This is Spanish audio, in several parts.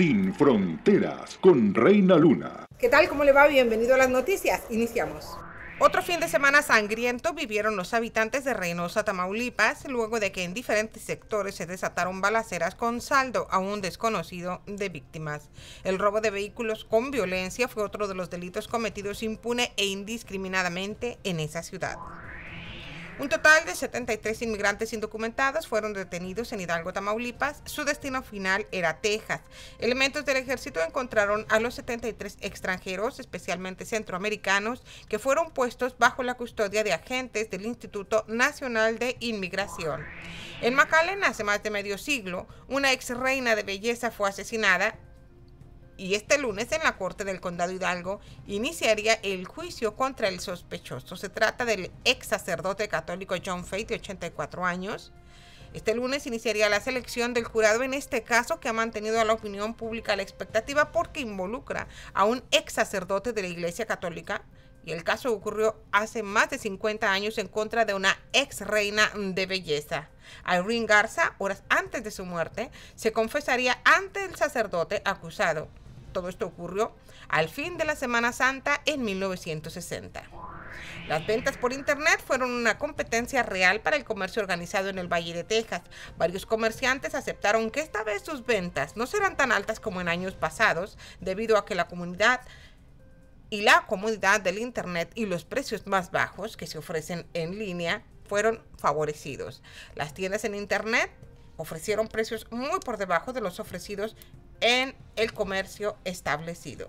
Sin Fronteras con Reina Luna. ¿Qué tal? ¿Cómo le va? Bienvenido a las noticias. Iniciamos. Otro fin de semana sangriento vivieron los habitantes de Reynosa, Tamaulipas, luego de que en diferentes sectores se desataron balaceras con saldo un desconocido de víctimas. El robo de vehículos con violencia fue otro de los delitos cometidos impune e indiscriminadamente en esa ciudad. Un total de 73 inmigrantes indocumentados fueron detenidos en Hidalgo, Tamaulipas. Su destino final era Texas. Elementos del ejército encontraron a los 73 extranjeros, especialmente centroamericanos, que fueron puestos bajo la custodia de agentes del Instituto Nacional de Inmigración. En McAllen, hace más de medio siglo, una ex reina de belleza fue asesinada y este lunes en la Corte del Condado Hidalgo iniciaría el juicio contra el sospechoso. Se trata del ex sacerdote católico John Faith, de 84 años. Este lunes iniciaría la selección del jurado en este caso que ha mantenido a la opinión pública la expectativa porque involucra a un ex sacerdote de la Iglesia Católica. Y el caso ocurrió hace más de 50 años en contra de una ex reina de belleza. Irene Garza, horas antes de su muerte, se confesaría ante el sacerdote acusado. Todo esto ocurrió al fin de la Semana Santa en 1960. Las ventas por Internet fueron una competencia real para el comercio organizado en el Valle de Texas. Varios comerciantes aceptaron que esta vez sus ventas no serán tan altas como en años pasados, debido a que la comunidad y la comodidad del Internet y los precios más bajos que se ofrecen en línea fueron favorecidos. Las tiendas en Internet ofrecieron precios muy por debajo de los ofrecidos en el comercio establecido.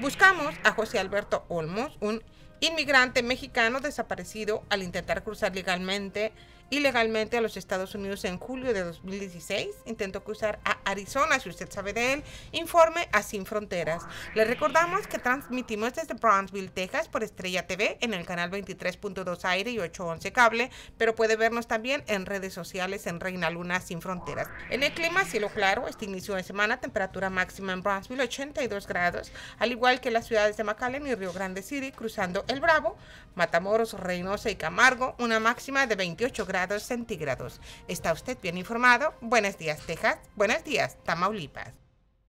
Buscamos a José Alberto Olmos, un inmigrante mexicano desaparecido al intentar cruzar legalmente ilegalmente a los Estados Unidos en julio de 2016. Intentó cruzar a Arizona, si usted sabe de él, informe a Sin Fronteras. Le recordamos que transmitimos desde Brownsville, Texas, por Estrella TV en el canal 23.2 aire y 811 cable, pero puede vernos también en redes sociales en Reina Luna Sin Fronteras. En el clima, cielo claro, este inicio de semana, temperatura máxima en Brownsville 82 grados, al igual que las ciudades de McAllen y Río Grande City, cruzando el Bravo, Matamoros, Reynosa y Camargo, una máxima de 28 grados centígrados. ¿Está usted bien informado? Buenos días, Texas. Buenos días, Tamaulipas.